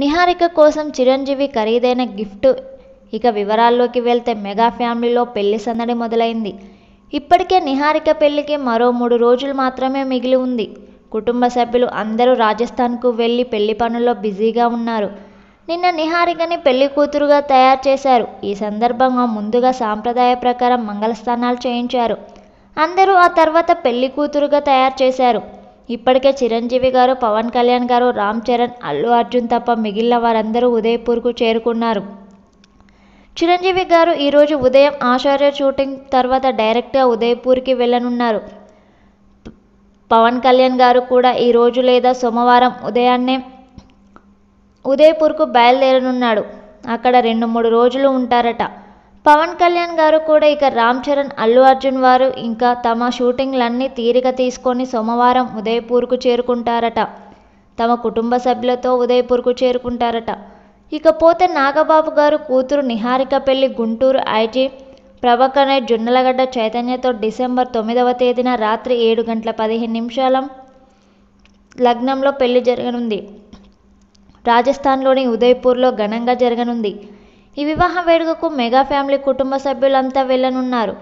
నిహారిక కోసం చిరంజీవి ఖరీదైన గిఫ్ట్ ఇక వివరాల్లోకి వెళ్తే మెగా ఫ్యామిలీలో పెళ్లి సందడి మొదలైంది ఇప్పటికే నిహారిక పెళ్లికి మరో మూడు రోజులు మాత్రమే మిగిలి ఉంది కుటుంబ సభ్యులు అందరూ రాజస్థాన్కు వెళ్ళి పెళ్లి పనుల్లో బిజీగా ఉన్నారు నిన్న నిహారికని పెళ్లి కూతురుగా తయారు చేశారు ఈ సందర్భంగా ముందుగా సాంప్రదాయ ప్రకారం మంగళస్నానాలు చేయించారు అందరూ ఆ తర్వాత పెళ్లి కూతురుగా తయారు చేశారు ఇప్పటికే చిరంజీవి గారు పవన్ కళ్యాణ్ గారు రామ్ చరణ్ అల్లు అర్జున్ తప్ప మిగిలిన వారందరూ ఉదయపూర్కు చేరుకున్నారు చిరంజీవి గారు ఈరోజు ఉదయం ఆచార్య షూటింగ్ తర్వాత డైరెక్ట్గా ఉదయపూర్కి వెళ్ళనున్నారు పవన్ కళ్యాణ్ గారు కూడా ఈరోజు లేదా సోమవారం ఉదయాన్నే ఉదయపూర్కు బయలుదేరనున్నాడు అక్కడ రెండు మూడు రోజులు ఉంటారట పవన్ కళ్యాణ్ గారు కూడా ఇక రామ్ చరణ్ అల్లు అర్జున్ వారు ఇంకా తమ షూటింగ్లన్నీ తీరిక తీసుకొని సోమవారం ఉదయపూర్కు చేరుకుంటారట తమ కుటుంబ సభ్యులతో ఉదయపూర్కు చేరుకుంటారట ఇకపోతే నాగబాబు గారు కూతురు నిహారిక పెళ్లి గుంటూరు ఐటీ ప్రభకనే జున్నలగడ్డ చైతన్యతో డిసెంబర్ తొమ్మిదవ తేదీన రాత్రి ఏడు గంటల పదిహేను నిమిషాల లగ్నంలో పెళ్లి జరగనుంది రాజస్థాన్లోని ఉదయపూర్లో ఘనంగా జరగనుంది ఈ వివాహ వేడుకకు మెగా ఫ్యామిలీ కుటుంబ సభ్యులంతా వెళ్ళనున్నారు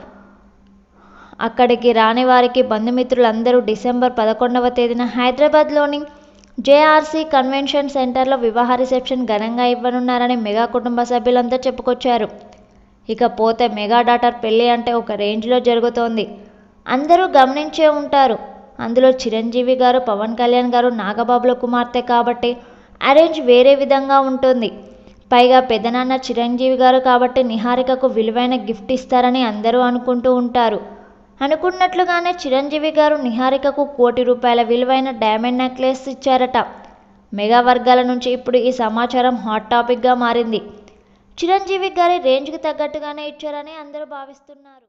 అక్కడికి రాని వారికి బంధుమిత్రులందరూ డిసెంబర్ పదకొండవ తేదీన హైదరాబాద్లోని జేఆర్సీ కన్వెన్షన్ సెంటర్లో వివాహ రిసెప్షన్ ఘనంగా ఇవ్వనున్నారని మెగా కుటుంబ సభ్యులంతా చెప్పుకొచ్చారు ఇకపోతే మెగా డాటర్ పెళ్ళి అంటే ఒక రేంజ్లో జరుగుతోంది అందరూ గమనించే ఉంటారు అందులో చిరంజీవి గారు పవన్ కళ్యాణ్ గారు నాగబాబుల కుమార్తె కాబట్టి అరేంజ్ వేరే విధంగా ఉంటుంది పైగా పెదనాన్న చిరంజీవి గారు కాబట్టి నిహారికకు విలువైన గిఫ్ట్ ఇస్తారని అందరూ అనుకుంటూ ఉంటారు అనుకున్నట్లుగానే చిరంజీవి గారు నిహారికకు కోటి రూపాయల విలువైన డైమండ్ నెక్లెస్ ఇచ్చారట మెగా వర్గాల నుంచి ఇప్పుడు ఈ సమాచారం హాట్ టాపిక్గా మారింది చిరంజీవి గారి రేంజ్కి తగ్గట్టుగానే ఇచ్చారని అందరూ భావిస్తున్నారు